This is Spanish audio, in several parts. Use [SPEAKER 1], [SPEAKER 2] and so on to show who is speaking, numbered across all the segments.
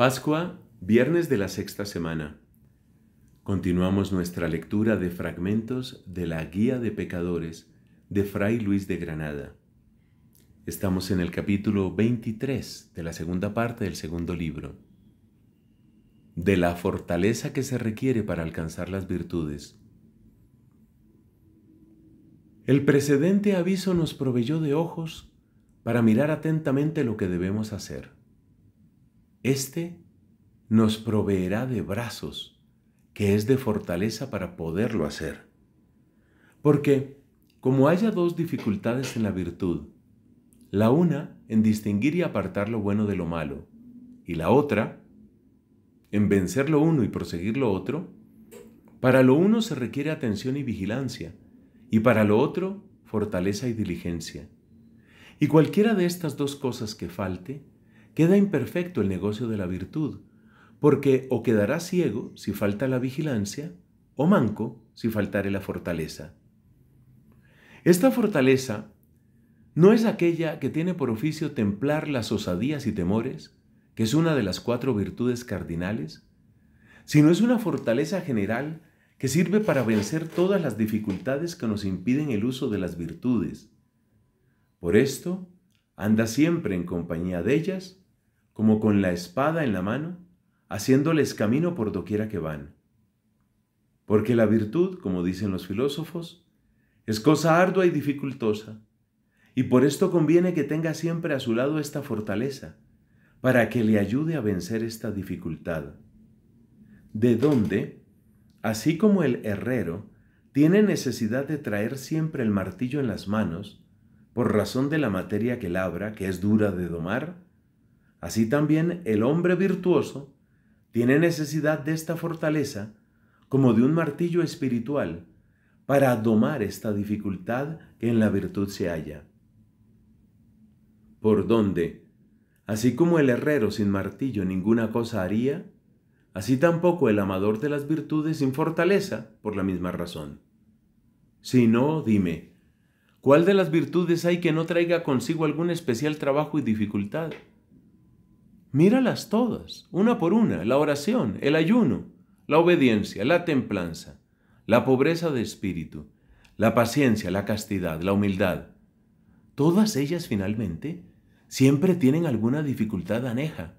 [SPEAKER 1] Pascua, viernes de la sexta semana. Continuamos nuestra lectura de fragmentos de la Guía de Pecadores de Fray Luis de Granada. Estamos en el capítulo 23 de la segunda parte del segundo libro. De la fortaleza que se requiere para alcanzar las virtudes. El precedente aviso nos proveyó de ojos para mirar atentamente lo que debemos hacer. Este nos proveerá de brazos, que es de fortaleza para poderlo hacer. Porque, como haya dos dificultades en la virtud, la una en distinguir y apartar lo bueno de lo malo, y la otra en vencer lo uno y proseguir lo otro, para lo uno se requiere atención y vigilancia, y para lo otro fortaleza y diligencia. Y cualquiera de estas dos cosas que falte, queda imperfecto el negocio de la virtud, porque o quedará ciego si falta la vigilancia, o manco si faltare la fortaleza. Esta fortaleza no es aquella que tiene por oficio templar las osadías y temores, que es una de las cuatro virtudes cardinales, sino es una fortaleza general que sirve para vencer todas las dificultades que nos impiden el uso de las virtudes. Por esto, anda siempre en compañía de ellas como con la espada en la mano, haciéndoles camino por doquiera que van. Porque la virtud, como dicen los filósofos, es cosa ardua y dificultosa, y por esto conviene que tenga siempre a su lado esta fortaleza, para que le ayude a vencer esta dificultad. De donde, así como el herrero, tiene necesidad de traer siempre el martillo en las manos, por razón de la materia que labra, que es dura de domar, Así también el hombre virtuoso tiene necesidad de esta fortaleza como de un martillo espiritual para domar esta dificultad que en la virtud se halla. Por donde, así como el herrero sin martillo ninguna cosa haría, así tampoco el amador de las virtudes sin fortaleza por la misma razón. Si no, dime, ¿cuál de las virtudes hay que no traiga consigo algún especial trabajo y dificultad? Míralas todas, una por una, la oración, el ayuno, la obediencia, la templanza, la pobreza de espíritu, la paciencia, la castidad, la humildad. Todas ellas finalmente siempre tienen alguna dificultad aneja,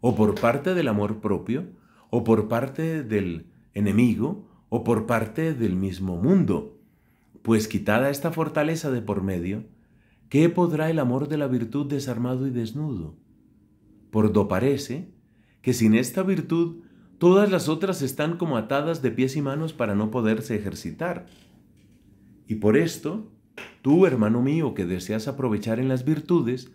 [SPEAKER 1] o por parte del amor propio, o por parte del enemigo, o por parte del mismo mundo. Pues quitada esta fortaleza de por medio, ¿qué podrá el amor de la virtud desarmado y desnudo? por do parece, que sin esta virtud todas las otras están como atadas de pies y manos para no poderse ejercitar. Y por esto, tú, hermano mío, que deseas aprovechar en las virtudes,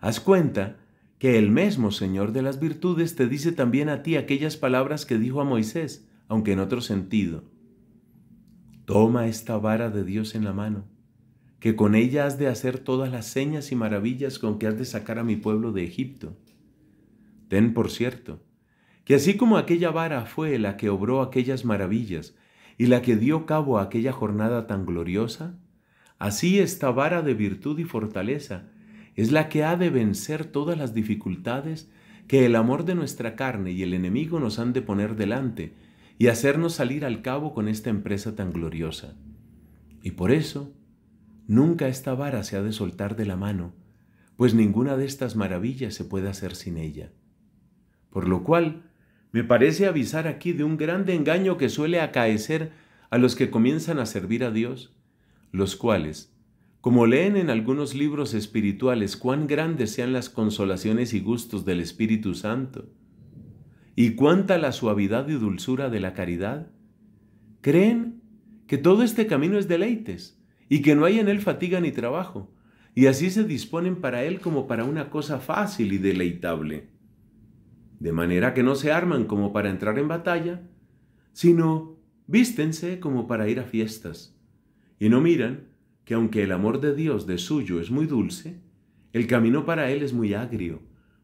[SPEAKER 1] haz cuenta que el mismo Señor de las virtudes te dice también a ti aquellas palabras que dijo a Moisés, aunque en otro sentido. Toma esta vara de Dios en la mano, que con ella has de hacer todas las señas y maravillas con que has de sacar a mi pueblo de Egipto. Ven, por cierto que así como aquella vara fue la que obró aquellas maravillas y la que dio cabo aquella jornada tan gloriosa, así esta vara de virtud y fortaleza es la que ha de vencer todas las dificultades que el amor de nuestra carne y el enemigo nos han de poner delante y hacernos salir al cabo con esta empresa tan gloriosa. Y por eso, nunca esta vara se ha de soltar de la mano, pues ninguna de estas maravillas se puede hacer sin ella. Por lo cual, me parece avisar aquí de un grande engaño que suele acaecer a los que comienzan a servir a Dios, los cuales, como leen en algunos libros espirituales cuán grandes sean las consolaciones y gustos del Espíritu Santo, y cuánta la suavidad y dulzura de la caridad, creen que todo este camino es deleites, y que no hay en él fatiga ni trabajo, y así se disponen para él como para una cosa fácil y deleitable de manera que no se arman como para entrar en batalla, sino vístense como para ir a fiestas, y no miran que aunque el amor de Dios de suyo es muy dulce, el camino para él es muy agrio,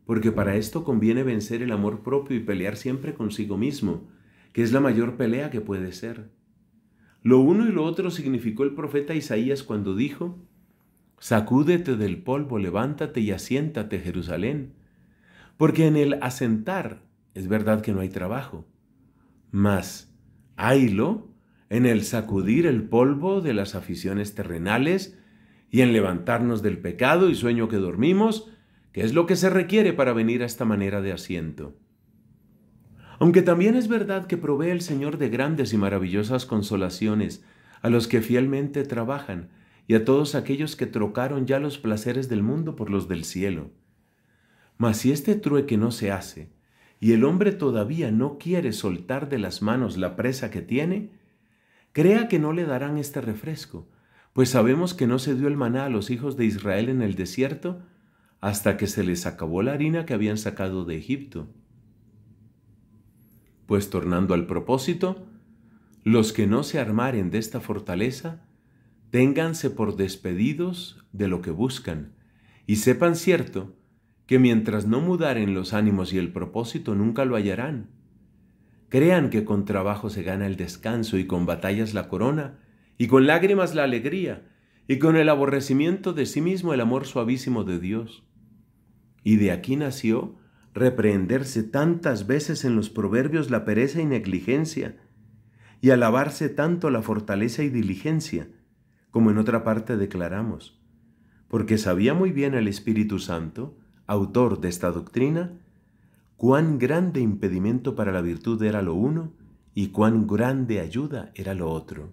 [SPEAKER 1] porque para esto conviene vencer el amor propio y pelear siempre consigo mismo, que es la mayor pelea que puede ser. Lo uno y lo otro significó el profeta Isaías cuando dijo, Sacúdete del polvo, levántate y asiéntate, Jerusalén, porque en el asentar es verdad que no hay trabajo, mas haylo en el sacudir el polvo de las aficiones terrenales y en levantarnos del pecado y sueño que dormimos, que es lo que se requiere para venir a esta manera de asiento. Aunque también es verdad que provee el Señor de grandes y maravillosas consolaciones a los que fielmente trabajan y a todos aquellos que trocaron ya los placeres del mundo por los del cielo mas si este trueque no se hace, y el hombre todavía no quiere soltar de las manos la presa que tiene, crea que no le darán este refresco, pues sabemos que no se dio el maná a los hijos de Israel en el desierto hasta que se les acabó la harina que habían sacado de Egipto. Pues tornando al propósito, los que no se armaren de esta fortaleza, ténganse por despedidos de lo que buscan, y sepan cierto que mientras no mudaren los ánimos y el propósito nunca lo hallarán. Crean que con trabajo se gana el descanso y con batallas la corona, y con lágrimas la alegría, y con el aborrecimiento de sí mismo el amor suavísimo de Dios. Y de aquí nació reprenderse tantas veces en los proverbios la pereza y negligencia, y alabarse tanto la fortaleza y diligencia, como en otra parte declaramos, porque sabía muy bien el Espíritu Santo autor de esta doctrina, cuán grande impedimento para la virtud era lo uno y cuán grande ayuda era lo otro.